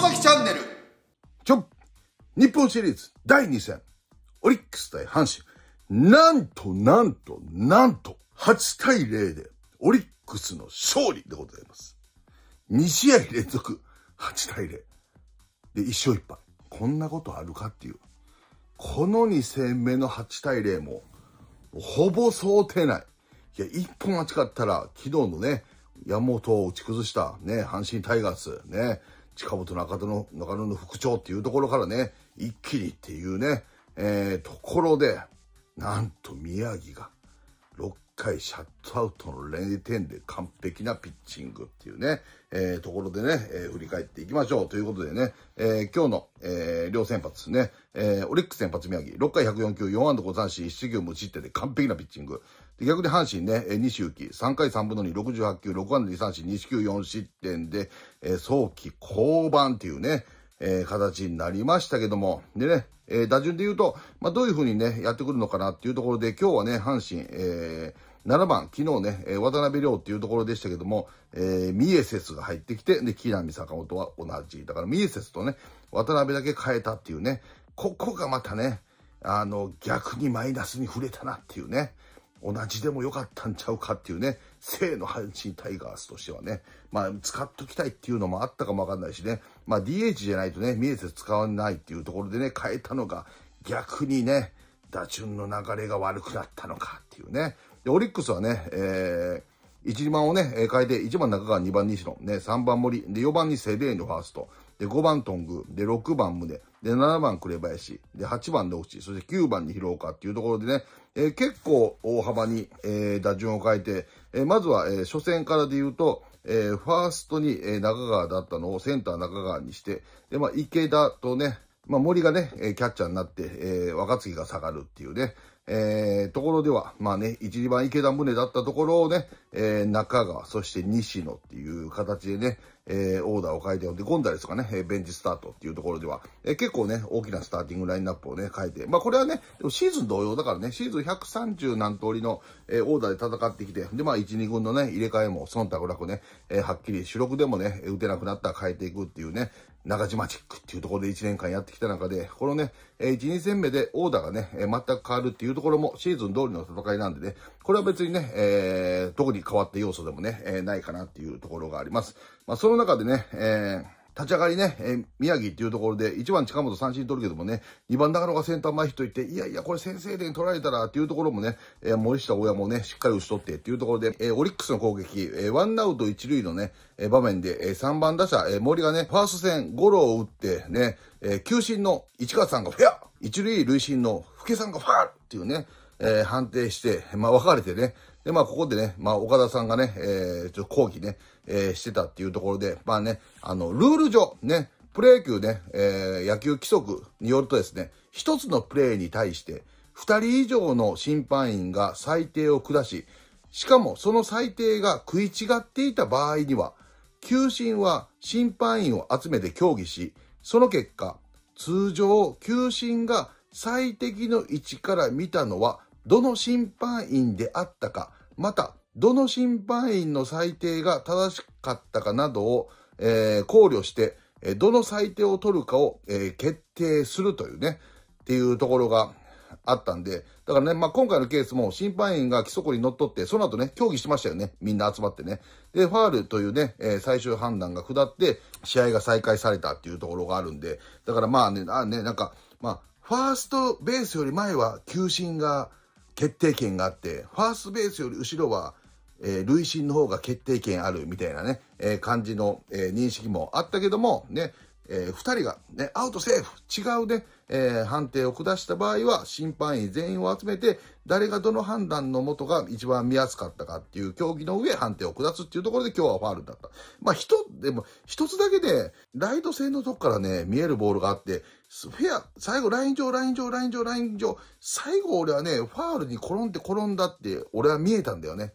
外崎チャンネル。ちょ日本シリーズ第2戦、オリックス対阪神。なんと、なんと、なんと、8対0で、オリックスの勝利でございます。2試合連続、8対0。で、1勝1敗。こんなことあるかっていう。この2戦目の8対0も、ほぼ想定内。いや、一本間違ったら、昨日のね、山本を打ち崩した、ね、阪神タイガース、ね、近本中野の、中野の副長っていうところからね、一気にっていうね、えー、ところで、なんと宮城が6回シャットアウトの0点で完璧なピッチングっていうね、えー、ところでね、えー、振り返っていきましょうということでね、えー、今日の、えー、両先発ね、えー、オリックス先発宮城、6回104球、4安打5三振、1四球無失点で完璧なピッチング。で、逆に阪神ね、西行き、3回3分の2、68球、6安打2三振、西球4失点で、えー、早期降板っていうね、えー、形になりましたけども、でね、えー、打順で言うと、まあ、どういうふうにね、やってくるのかなっていうところで、今日はね、阪神、えー、7番、昨日ね、渡辺亮っていうところでしたけども、えー、ミエセスが入ってきて、で、木浪坂本は同じ。だからミエセスとね、渡辺だけ変えたっていうね、ここがまたね、あの、逆にマイナスに触れたなっていうね、同じでもよかったんちゃうかっていうね、正の阪神タイガースとしてはね、まあ、使っときたいっていうのもあったかもわかんないしね、まあ、DH じゃないとね、見えて使わないっていうところでね、変えたのが、逆にね、打順の流れが悪くなったのかっていうね。で、オリックスはね、えー、1、2番をね、変えて、1番中川、2番西野、ね、3番森、で、4番にセデーニファースト、で、5番トング、で、6番胸、で、7番紅林、で、8番で落ち、そして9番に拾うかっていうところでね、えー、結構大幅に、えー、打順を変えて、えー、まずは、え初戦からで言うと、えファーストに、え中川だったのをセンター中川にして、で、まあ、池田とね、まあ、森がね、えキャッチャーになって、え若月が下がるっていうね、えー、ところでは、まあね、一2番池田宗だったところをね、えー、中川、そして西野っていう形でね、えー、オーダーを変えて、で、ゴンダレスがね、ベンチスタートっていうところでは、えー、結構ね、大きなスターティングラインナップをね、変えて、まあこれはね、シーズン同様だからね、シーズン130何通りの、えー、オーダーで戦ってきて、で、まあ1、2軍のね、入れ替えも忖度なくね、えー、はっきり主力でもね、打てなくなったら変えていくっていうね、中島チックっていうところで1年間やってきた中で、このね、えー、1、2戦目でオーダーがね、えー、全く変わるっていうところもシーズン通りの戦いなんでね、これは別にね、えー、特に変わった要素でもね、えー、ないかなっていうところがあります。まあ、その中でね、えー、立ち上がりね、えー、宮城っていうところで、1番近本三振取るけどもね、2番長野がセンター前ヒットいって、いやいや、これ先制点取られたらっていうところもね、えー、森下親もね、しっかり打ち取ってっていうところで、えー、オリックスの攻撃、えー、ワンアウト一塁のね、えー、場面で、えー、3番打者、えー、森がね、ファースト戦ゴロを打ってね、えー、球審の市川さんがフェア一塁塁審の福さんがファールっていうね、えー、判定して、まあ、分かれてね、で、まあ、ここでね、まあ、岡田さんがね、えー、ちょっと抗議ね、えー、してたっていうところで、まあね、あの、ルール上、ね、プロ野球ね、えー、野球規則によるとですね、一つのプレーに対して、二人以上の審判員が裁定を下し、しかもその裁定が食い違っていた場合には、球審は審判員を集めて協議し、その結果、通常、球審が最適の位置から見たのは、どの審判員であったか、また、どの審判員の裁定が正しかったかなどを、えー、考慮して、どの裁定を取るかを、えー、決定するというね、っていうところがあったんで、だからね、まあ、今回のケースも審判員が規則に則っって、その後ね、協議してましたよね。みんな集まってね。で、ファールというね、えー、最終判断が下って、試合が再開されたっていうところがあるんで、だからまあね、あね、なんか、まあ、ファーストベースより前は球審が、決定権があって、ファーストベースより後ろは、えー、累進の方が決定権あるみたいなね、えー、感じの、えー、認識もあったけども、ね、えー、2人が、ね、アウトセーフ違うね、えー、判定を下した場合は、審判員全員を集めて、誰がどの判断のもとが一番見やすかったかっていう競技の上、判定を下すっていうところで今日はファールだった。まあ、一、でも、一つだけで、ライト線のとこからね、見えるボールがあって、フェア、最後ライン上、ライン上、ライン上、ライン上、最後俺はね、ファールに転んで転んだって、俺は見えたんだよね。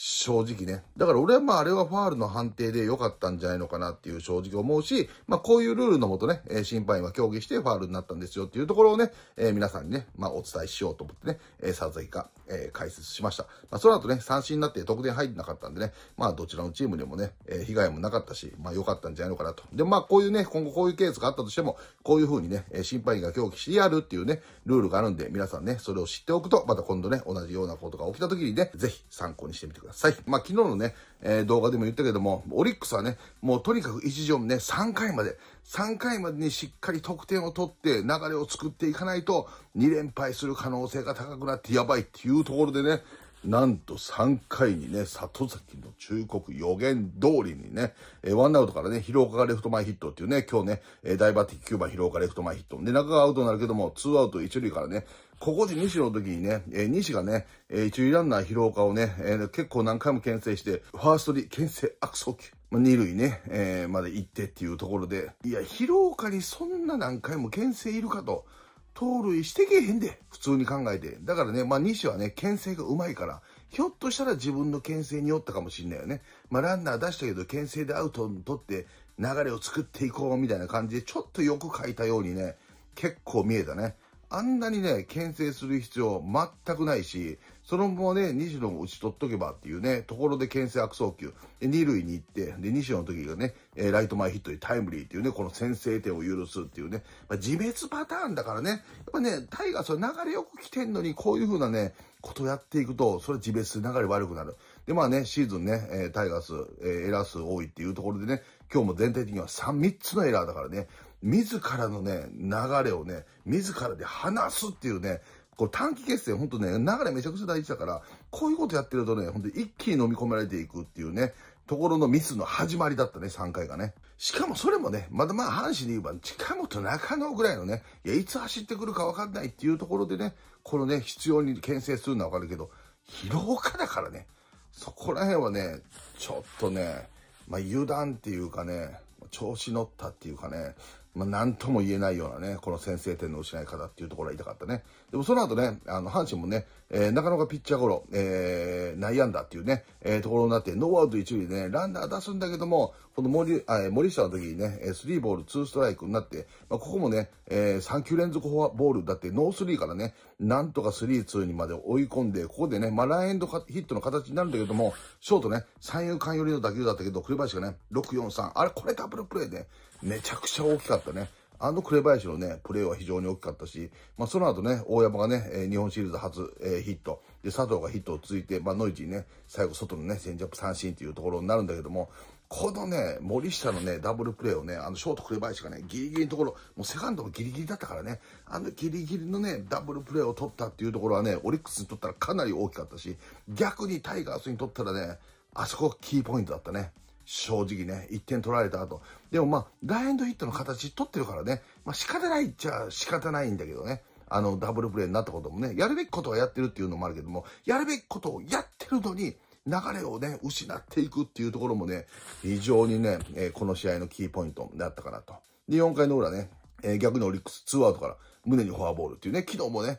正直ね。だから俺はまああれはファールの判定で良かったんじゃないのかなっていう正直思うし、まあこういうルールのもとね、え審判員は協議してファールになったんですよっていうところをね、えー、皆さんにね、まあお伝えしようと思ってね、えさぞいか、え解説しました。まあその後ね、三振になって得点入ってなかったんでね、まあどちらのチームにもね、え被害もなかったし、まあ良かったんじゃないのかなと。で、まあこういうね、今後こういうケースがあったとしても、こういうふうにね、審判員が協議してやるっていうね、ルールがあるんで、皆さんね、それを知っておくと、また今度ね、同じようなことが起きた時にね、ぜひ参考にしてみてください。ださい。まあ、昨日のね、えー、動画でも言ったけども、オリックスはね、もうとにかく一巡ね、3回まで、3回までにしっかり得点を取って流れを作っていかないと、2連敗する可能性が高くなってやばいっていうところでね、なんと3回にね、里崎の忠告予言通りにね、えー、ワンアウトからね、広岡がレフト前ヒットっていうね、今日ね、えー、大バッティ9番広岡レフト前ヒット。で、中がアウトになるけども、ツーアウト一塁からね、ここで西の時にね、えー、西がね、えー、一塁ランナー広岡をね、えー、結構何回も牽制して、ファーストに牽制悪送球。まあ、二塁ね、えー、まで行ってっていうところで、いや、広岡にそんな何回も牽制いるかと。盗塁してけへんで、普通に考えて。だからね、まあ西はね、牽制がうまいから、ひょっとしたら自分の牽制によったかもしれないよね。まあ、ランナー出したけど、牽制でアウトを取って、流れを作っていこうみたいな感じで、ちょっとよく書いたようにね、結構見えたね。あんなにね、牽制する必要全くないし、そのままね、西野を打ち取っとけばっていうね、ところで牽制悪送球。で、二塁に行って、で、西野の時がね、えライト前ヒットでタイムリーっていうね、この先制点を許すっていうね、まあ、自滅パターンだからね、やっぱね、タイガースは流れよく来てんのに、こういう風なね、ことやっていくと、それ自別流れ悪くなる。で、まあね、シーズンね、えタイガース、えー、エラー数多いっていうところでね、今日も全体的には3、3つのエラーだからね、自らのね、流れをね、自らで話すっていうね、こう短期決戦、ほんとね、流れめちゃくちゃ大事だから、こういうことやってるとね、ほんと一気に飲み込まれていくっていうね、ところのミスの始まりだったね、3回がね。しかもそれもね、まだまあ阪神で言えば近本中野ぐらいのね、いや、いつ走ってくるかわかんないっていうところでね、このね、必要に牽制するのはわかるけど、広岡だからね、そこら辺はね、ちょっとね、まあ油断っていうかね、調子乗ったっていうかね、まあ、なんとも言えないようなね、この先制点の失い方っていうところは痛かったね。でもその後ね、あの、阪神もね、えー、なかなかピッチャーゴロ、えー、内野安打っていうね、えー、ところになって、ノーアウト一塁でね、ランナー出すんだけども、この森、え森下の時にね、スリーボールツーストライクになって、まあ、ここもね、えー、3球連続フォアボールだって、ノースリーからね、なんとか3-2にまで追い込んで、ここでね、まあ、ランエンドヒットの形になるんだけども、ショートね、三遊間寄りの打球だったけど、紅林がね、6-4-3、あれ、これダブルプレーで、めちゃくちゃ大きかったね。あの紅林のね、プレーは非常に大きかったし、まあ、その後ね、大山がね、え日本シリーズ初、えー、ヒット、で、佐藤がヒットを続いて、まあ、ノイジーね、最後外のね、チェンジアップ三振っていうところになるんだけども、このね、森下のね、ダブルプレーをね、あの、ショート紅林がね、ギリギリのところ、もうセカンドもギリギリだったからね、あのギリギリのね、ダブルプレーを取ったっていうところはね、オリックスにとったらかなり大きかったし、逆にタイガースにとったらね、あそこキーポイントだったね。正直ね、1点取られた後。でもまあ、ライエンドヒットの形取ってるからね、まあ仕方ないっちゃ仕方ないんだけどね。あの、ダブルプレーになったこともね、やるべきことはやってるっていうのもあるけども、やるべきことをやってるのに、流れをね、失っていくっていうところもね、非常にね、えー、この試合のキーポイントだったかなと。で、4回の裏ね、えー、逆にオリックス2アウトから胸にフォアボールっていうね、昨日もね、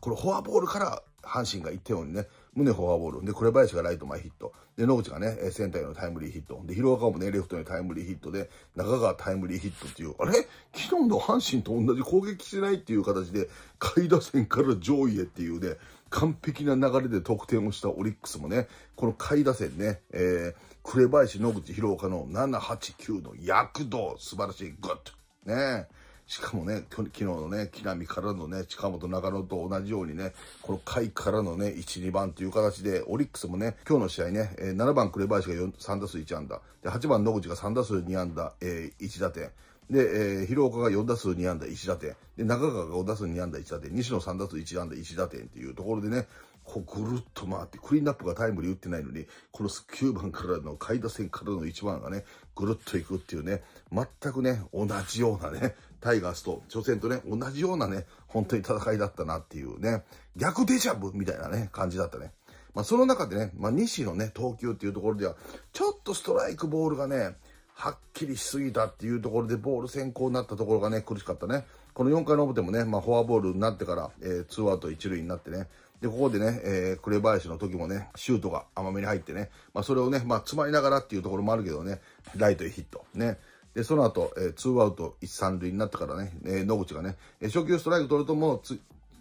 これフォアボールから阪神が1点をね、胸フォアボール。で、紅林がライト前ヒット。で、野口がね、センターへのタイムリーヒット。で、広岡もね、レフトへタイムリーヒットで、中川タイムリーヒットっていう、あれ昨日の阪神と同じ攻撃してないっていう形で、下位打線から上位へっていうね、完璧な流れで得点をしたオリックスもね、この下位打線ね、えー、紅林、野口、広岡の7、8、9の躍動、素晴らしい、グッと。ねしかもね、昨日のね、木並からのね、近本中野と同じようにね、この下位からのね、1、2番という形で、オリックスもね、今日の試合ね、7番紅林が3打数1安打、で8番野口が3打数2安打、えー、1打点、で、えー、広岡が4打数2安打1打点。で、中川が5打数2安打1打点。西野3打数1安打1打点っていうところでね、こうぐるっと回って、クリーンナップがタイムリー打ってないのに、この9番からの、下位打線からの1番がね、ぐるっといくっていうね、全くね、同じようなね、タイガースと、初戦とね、同じようなね、本当に戦いだったなっていうね、逆デジャブみたいなね、感じだったね。まあ、その中でね、まあ、西のね、投球っていうところでは、ちょっとストライクボールがね、はっきりしすぎたっていうところでボール先行になったところがね、苦しかったね。この4回の表もね、まあ、フォアボールになってから、えー、2アウト1塁になってね、で、ここでね、えー、紅林の時もね、シュートが甘めに入ってね、まあ、それをね、まあ、詰まりながらっていうところもあるけどね、ライトへヒット。ね。で、その後、えー、2アウト1、3塁になってからね、えー、野口がね、えー、初球ストライク取るともう、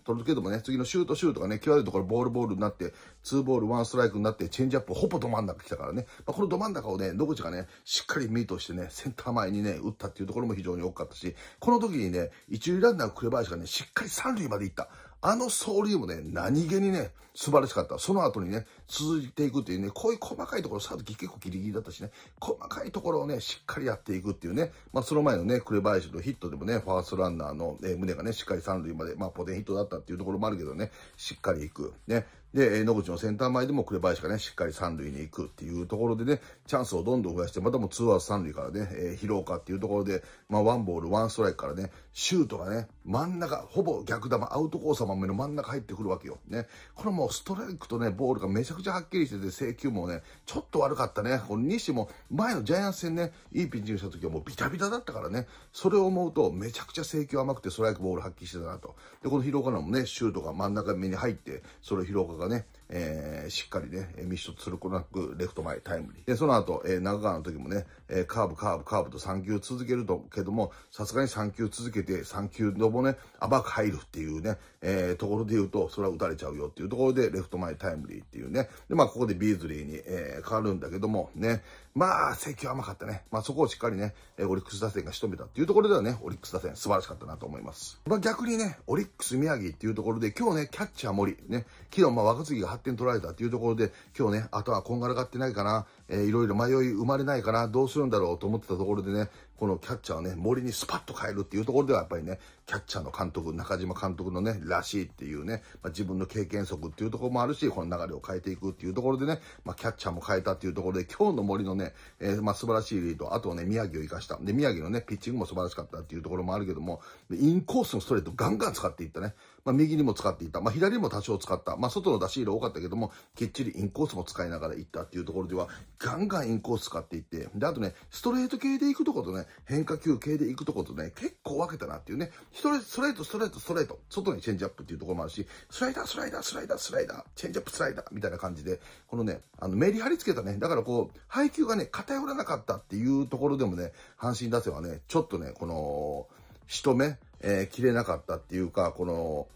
取るけどもね、次のシュートシュートがね、際どいところボールボールになって、ツーボールワンストライクになって、チェンジアップほぼど真ん中来たからね、まあ、このど真ん中をね、野口がね、しっかりミートしてね、センター前にね、打ったっていうところも非常に多かったし、この時にね、一塁ランナー紅林がね、しっかり三塁まで行った。あの走塁もね、何気にね、素晴らしかった。その後にね、続いていくっていうね、こういう細かいところ、さっき結構ギリギリだったしね、細かいところをね、しっかりやっていくっていうね、まあその前のね、紅林のヒットでもね、ファーストランナーの、えー、胸がね、しっかり三塁まで、まあポテンヒットだったっていうところもあるけどね、しっかり行く。ね。で、野口のセンター前でも紅林がね、しっかり三塁に行くっていうところでね、チャンスをどんどん増やして、またもツーアウト三塁からね、えー、拾うかっていうところで、まあワンボール、ワンストライクからね、シュートがね、真ん中、ほぼ逆球、アウトコースは真の真ん中入ってくるわけよ。ね。これもうストライクとね、ボールがめちゃくちゃはっきりしてて、制球もね、ちょっと悪かったね。この西も、前のジャイアンツ戦ね、いいピッチングした時はもうビタビタだったからね、それを思うと、めちゃくちゃ制球甘くて、ストライクボール発揮してたなと。で、この広岡のもね、シュートが真ん中目に入って、それ広岡がね、えー、しっかりね、ミッションつるこなくレフト前タイムリー。で、その後、えー、長川の時もね、えー、カーブ、カーブ、カーブと3球続けると、けども、さすがに3球続けて、3球のもね、甘く入るっていうね、えー、ところで言うと、それは打たれちゃうよっていうところで、レフト前タイムリーっていうね。で、まあ、ここでビーズリーに、えー、変わるんだけども、ね、まあ、請求甘かったね。まあ、そこをしっかりね、オリックス打線が仕留めたっていうところではね、オリックス打線素晴らしかったなと思います。まあ、逆にね、オリックス宮城っていうところで、今日ね、キャッチャー森、ね、昨日まあ若杉が8点取られたっていうところで、今日ね、あとはこんがらがってないかな、えー、いろいろ迷い生まれないかな、どうするんだろうと思ってたところでね、このキャッチャーをね、森にスパッと変えるっていうところではやっぱりね、キャッチャーの監督、中島監督のね、らしいっていうね、まあ、自分の経験則っていうところもあるし、この流れを変えていくっていうところでね、まあ、キャッチャーも変えたっていうところで、今日の森のね、えー、まあ素晴らしいリード、あとはね、宮城を生かした。で、宮城のね、ピッチングも素晴らしかったっていうところもあるけども、インコースのストレートガンガン使っていったね。まあ、右にも使っていた。まあ、左も多少使った。まあ、外の出し入れ多かったけども、きっちりインコースも使いながらいったっていうところでは、ガンガンインコース使っていって、で、あとね、ストレート系で行くとことね、変化球系で行くとことね、結構分けたなっていうね、ストレート、ストレート、ストレート、外にチェンジアップっていうところもあるし、スライダー、スライダー、スライダー、スライダー、チェンジアップ、スライダー、みたいな感じで、このね、あの、メリハリつけたね、だからこう、配球がね、偏らなかったっていうところでもね、阪神打線はね、ちょっとね、この、仕留め、えー、切れなかったっていうか、この、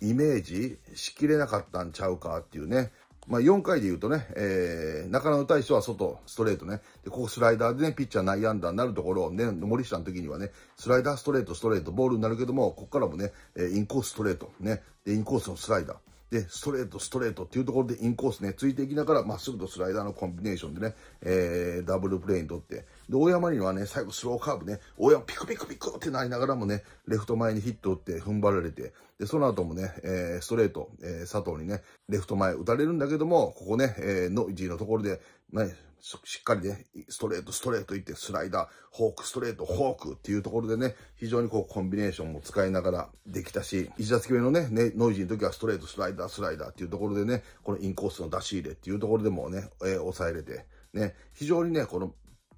イメージしきれなかったんちゃうかっていうね、まあ、4回で言うとね、えー、中野に対しては外、ストレートね。で、ここスライダーでね、ピッチャー内野安打になるところをね、森下の時にはね、スライダーストレート、ストレート、ボールになるけども、ここからもね、インコースストレート、ね。で、インコースのスライダー。で、ストレート、ストレートっていうところでインコースね、ついていきながら、まっすぐとスライダーのコンビネーションでね、えー、ダブルプレーにとって、で、大山にはね、最後スローカーブね、大山ピクピクピクってなりながらもね、レフト前にヒット打って踏ん張られて、で、その後もね、えー、ストレート、えー、佐藤にね、レフト前打たれるんだけども、ここね、えー、ノイジーのところで、ね、しっかりね、ストレート、ストレート行って、スライダー、ホーク、ストレート、ホークっていうところでね、非常にこうコンビネーションも使いながらできたし、1打席目のね、ねノイジーの時はストレート、スライダー、スライダーっていうところでね、このインコースの出し入れっていうところでもね、えー、抑えれて、ね、非常にね、この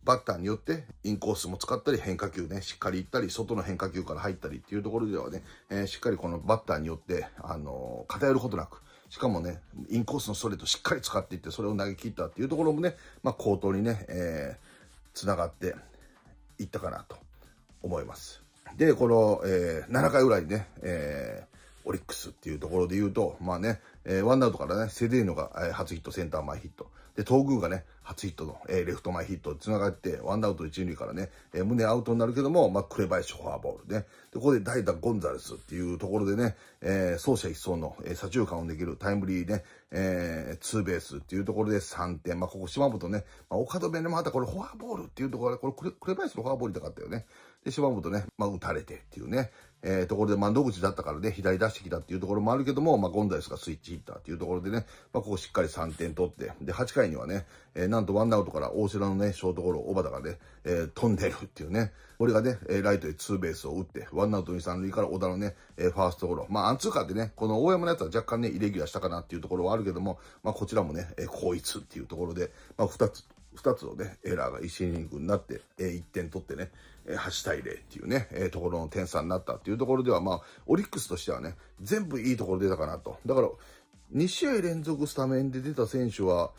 バッターによってインコースも使ったり変化球ね、しっかりいったり、外の変化球から入ったりっていうところではね、えー、しっかりこのバッターによって、あのー、偏ることなく、しかもね、インコースのストレートしっかり使っていって、それを投げ切ったっていうところもね、まあ、高頭にね、えー、繋がっていったかなと思います。で、この、えー、7回ぐらいね、えー、オリックスっていうところで言うと、まあね、えー、ワンアウトからね、セデーノが、えー、初ヒット、センター前ヒット。で、東宮がね、初ヒットの、えー、レフト前ヒット繋がって、ワンアウト一塁からね、えー、胸アウトになるけども、まあ、紅林フォアボールね。で、ここで代打ゴンザレスっていうところでね、えー、走者一掃の、えー、左中間をできるタイムリーね、えー、ツーベースっていうところで3点。まあ、ここ島本ね、まあ、岡戸弁でまたこれフォアボールっていうところで、これ紅林のフォアボールだかったよね。で、島本ね、まあ、打たれてっていうね。えー、ところで窓口だったからね、左出してきたっていうところもあるけども、まあ、ゴンダレスがスイッチヒッターっていうところでね、まあ、ここしっかり3点取って、で、8回にはね、えー、なんとワンアウトから大瀬良のね、ショートゴロ、小畑がね、えー、飛んでるっていうね、これがね、ライトへツーベースを打って、ワンアウトに三塁から小田のね、えー、ファーストゴロ。まあ、アンツーカーでね、この大山のやつは若干ね、イレギュラーしたかなっていうところはあるけども、まあ、こちらもね、えー、こいつっていうところで、まあ、2つ2つのね、エラーが1イニングになって、え1点取ってね、え8対0っていうね、えところの点差になったっていうところでは、まあ、オリックスとしてはね、全部いいところ出たかなと。だから、2試合連続スタメンで出た選手は、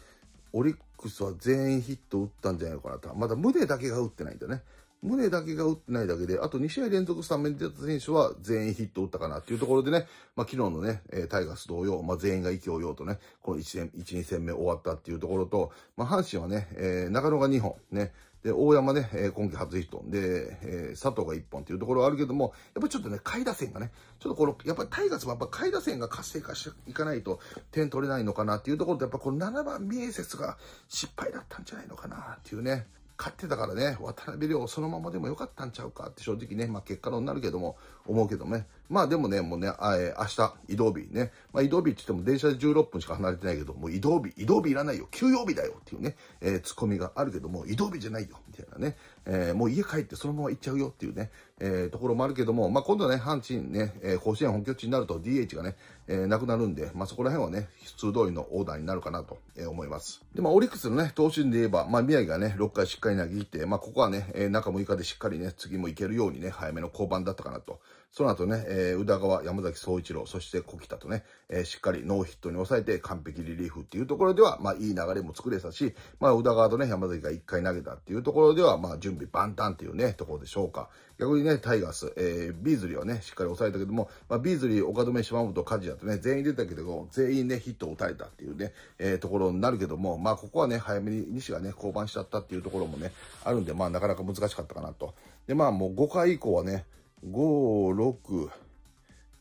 オリックスは全員ヒット打ったんじゃないのかなと。まだ胸だけが打ってないんだね。胸だけが打ってないだけで、あと2試合連続スタメンで出た選手は全員ヒット打ったかなっていうところでね、まあ昨日のね、タイガース同様、まあ全員が勢いよ々とね、この1戦、1、2戦目終わったっていうところと、まあ阪神はね、えー、中野が2本、ね、で、大山ね、えー、今季初ヒット。で、えー、佐藤が1本っていうところはあるけども、やっぱりちょっとね、下位打線がね、ちょっとこの、やっぱりタイガースもやっぱ下位打線が活性化していかないと点取れないのかなっていうところと、やっぱこの7番重説が失敗だったんじゃないのかなっていうね。勝ってたからね、渡辺亮そのままでもよかったんちゃうかって正直ね、まあ結果論になるけども、思うけどね、まあでもね、もうね、え明日、移動日ね。まあ移動日って言っても電車で16分しか離れてないけど、もう移動日、移動日いらないよ、休養日だよっていうね、えー、ツッコミがあるけども、移動日じゃないよ、みたいなね。えー、もう家帰ってそのまま行っちゃうよっていうね、えー、ところもあるけども、まあ今度ね、阪神ね、えー、甲子園本拠地になると DH がね、えー、なくなるんで、まあそこら辺はね、普通通りのオーダーになるかなと、え思います。で、まあオリックスのね、投手で言えば、まあ宮城がね、6回しっかり投げ切って、まあここはね、えー、中6日でしっかりね、次も行けるようにね、早めの降板だったかなと。その後ね、えー、宇田川、山崎総一郎、そして小北とね、えー、しっかりノーヒットに抑えて完璧リリーフっていうところでは、まあ、いい流れも作れたし、まあ、宇田川とね、山崎が1回投げたっていうところでは、まあ、準備万端っていうね、ところでしょうか。逆にね、タイガース、えー、ビーズリーはね、しっかり抑えたけども、まあ、ビーズリー、岡留、島本、梶谷とね、全員出たけども、全員ね、ヒットを打たれたっていうね、えー、ところになるけども、まあ、ここはね、早めに西がね、降板しちゃったっていうところもね、あるんで、まあ、なかなか難しかったかなと。で、まあ、もう5回以降はね、5、6、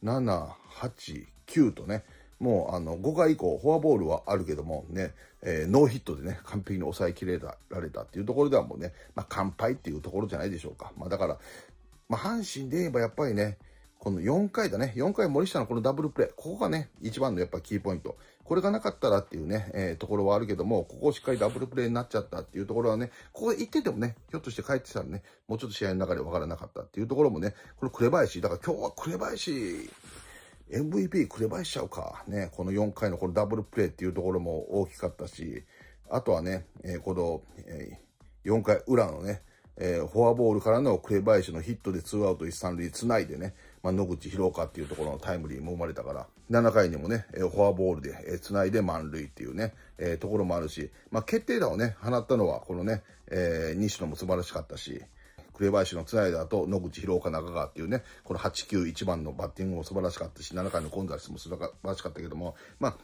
7、8、9とね、もうあの5回以降、フォアボールはあるけどもね、えー、ノーヒットでね、完璧に抑えきれられたっていうところではもうね、まあ、完敗っていうところじゃないでしょうか。まあ、だから、まあ、阪神で言えばやっぱりね、この4回だね、4回森下のこのダブルプレー、ここがね、一番のやっぱキーポイント。これがなかったらっていうね、えー、ところはあるけども、ここをしっかりダブルプレーになっちゃったっていうところはね、ここで行っててもね、ひょっとして帰ってたらね、もうちょっと試合の中でわからなかったっていうところもね、これ紅林、だから今日は紅林、MVP 紅林しちゃうか。ね、この4回のこのダブルプレーっていうところも大きかったし、あとはね、えー、この、えー、4回裏のね、えー、フォアボールからの紅林のヒットでツーアウト一三塁つないでね、まあ、野口博岡っていうところのタイムリーも生まれたから、7回にもね、えー、フォアボールで、えー、つないで満塁っていうね、えー、ところもあるし、まあ、決定打をね、放ったのは、このね、えー、西野も素晴らしかったし、紅林のつないだと野口博岡中川っていうね、この8、9、1番のバッティングも素晴らしかったし、7回のコンザレスも素晴らしかったけども、まあ、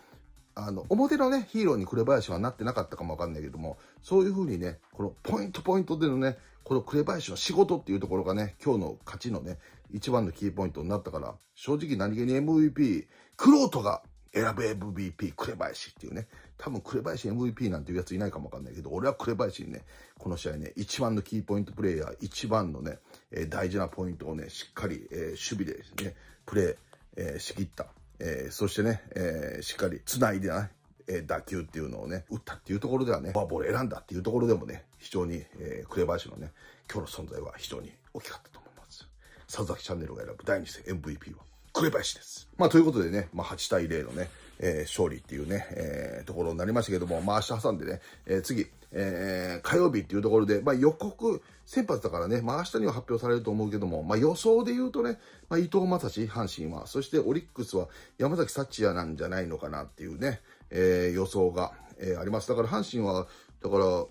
あの、表のね、ヒーローに紅林はなってなかったかもわかんないけども、そういう風にね、このポイントポイントでのね、この紅林の仕事っていうところがね、今日の勝ちのね、一番のキーポイントになったから、正直何気に MVP、クロートが選ぶ MVP、紅林っていうね、多分紅林 MVP なんていうやついないかもわかんないけど、俺は紅林にね、この試合ね、一番のキーポイントプレイヤー、一番のね、えー、大事なポイントをね、しっかり、えー、守備でね、プレイ、えー、しきった。えー、そしてね、えー、しっかり繋いでな、い、えー、打球っていうのをね、打ったっていうところではね、フォアボール選んだっていうところでもね、非常に、えー、紅林のね、今日の存在は非常に大きかったと思います。佐々木チャンネルが選ぶ第2戦 MVP は紅林です。まあ、ということでね、まあ、8対0のね、えー、勝利っていうね、えー、ところになりましたけども、まあ明日挟んでね、えー、次、えー、火曜日っていうところで、まあ予告先発だからね、まあ明日には発表されると思うけども、まあ予想で言うとね、まあ伊藤正史、阪神は、そしてオリックスは山崎幸也なんじゃないのかなっていうね、えー、予想が、えー、あります。だから阪神は、だから、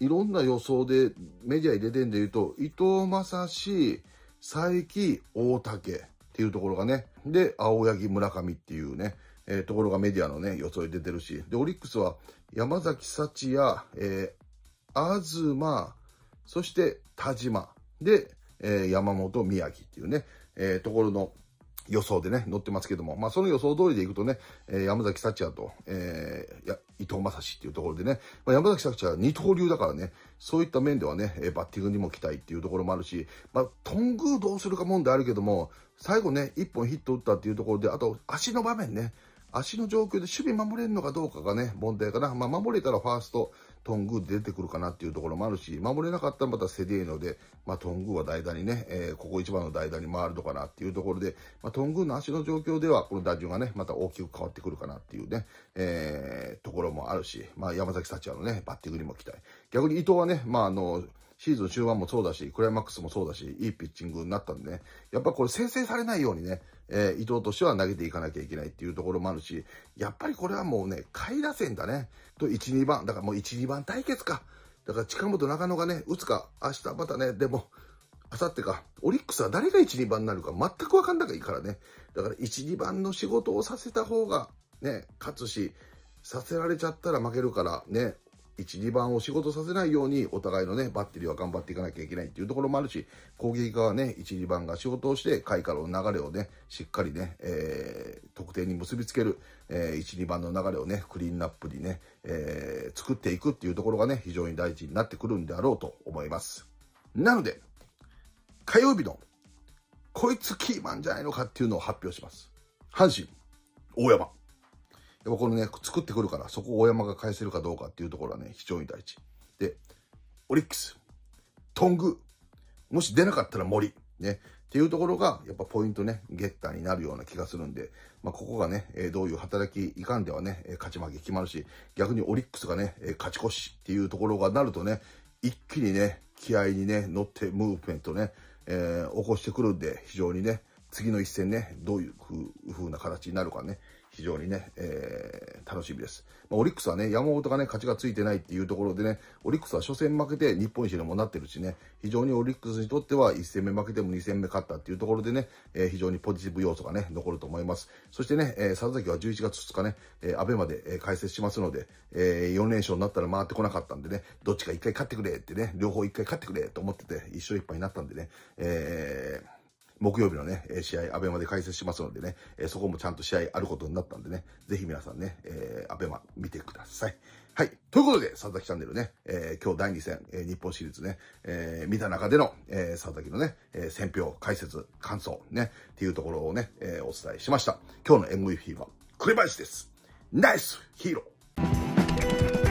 いろんな予想でメディアに出てんで言うと、伊藤正史、佐伯、大竹っていうところがね、で、青柳、村上っていうね、えー、ところがメディアのね、予想で出てるし、で、オリックスは山崎幸也、えー、東、そして田島、で、えー、山本、宮城っていうね、えー、ところの予想でね、載ってますけども、まあその予想通りでいくとね、えー、山崎幸也と、えー、や伊藤正史っていうところでね、まあ、山崎幸也は二刀流だからね、そういった面ではね、えー、バッティングにも期待っていうところもあるし、まあ、トどうするか問題あるけども、最後ね、一本ヒット打ったっていうところで、あと足の場面ね、足の状況で守備守れるのかどうかがね、問題かな。まあ、守れたらファースト、トング出てくるかなっていうところもあるし、守れなかったらまたセディーノで、まあ、トングは代打にね、えー、ここ一番の代打に回るのかなっていうところで、まあ、トングの足の状況では、この打順がね、また大きく変わってくるかなっていうね、えー、ところもあるし、まあ、山崎幸也のね、バッティングにも期待。逆に伊藤はね、まあ、あの、シーズン終盤もそうだし、クライマックスもそうだし、いいピッチングになったんでね、やっぱこれ先制されないようにね、えー、伊藤としては投げていかなきゃいけないっていうところもあるし、やっぱりこれはもうね、下位打線だね。と、1、2番。だからもう1、2番対決か。だから近本中野がね、打つか、明日またね、でも、明後日か、オリックスは誰が1、2番になるか全くわかんないからね。だから1、2番の仕事をさせた方が、ね、勝つし、させられちゃったら負けるから、ね、1、2番を仕事させないように、お互いのね、バッテリーは頑張っていかなきゃいけないっていうところもあるし、攻撃側ね、1、2番が仕事をして、回からの流れをね、しっかりね、えー、得点に結びつける、えー、1、2番の流れをね、クリーンナップにね、えー、作っていくっていうところがね、非常に大事になってくるんであろうと思います。なので、火曜日の、こいつキーマンじゃないのかっていうのを発表します。阪神、大山。やっぱこのね、作ってくるから、そこを大山が返せるかどうかっていうところはね、非常に大事。で、オリックス、トング、もし出なかったら森、ね、っていうところが、やっぱポイントね、ゲッターになるような気がするんで、まあ、ここがね、えどういう働きいかんではね、え勝ち負け決まるし、逆にオリックスがね、え勝ち越しっていうところがなるとね、一気にね、気合にね、乗ってムーブメントね、えー、起こしてくるんで、非常にね、次の一戦ね、どういう風な形になるかね、非常にね、えー、楽しみです。まあ、オリックスはね、山本がね、勝ちがついてないっていうところでね、オリックスは初戦負けて日本一にもなってるしね、非常にオリックスにとっては1戦目負けても2戦目勝ったっていうところでね、えー、非常にポジティブ要素がね、残ると思います。そしてね、えー、佐々木は11月2日ね、えー、アまで、え解説しますので、えー、4連勝になったら回ってこなかったんでね、どっちか1回勝ってくれってね、両方1回勝ってくれと思ってて、一勝1敗になったんでね、えー、木曜日のね、試合、アベマで解説しますのでね、えそこもちゃんと試合あることになったんでね、ぜひ皆さんね、えー、アベマ見てください。はい。ということで、佐々木チャンネルね、えー、今日第2戦、えー、日本シリーズね、えー、見た中での、えー、佐々木のね、えー、選評、解説、感想、ね、っていうところをね、えー、お伝えしました。今日の MVP は、クレバイスです。ナイスヒーロー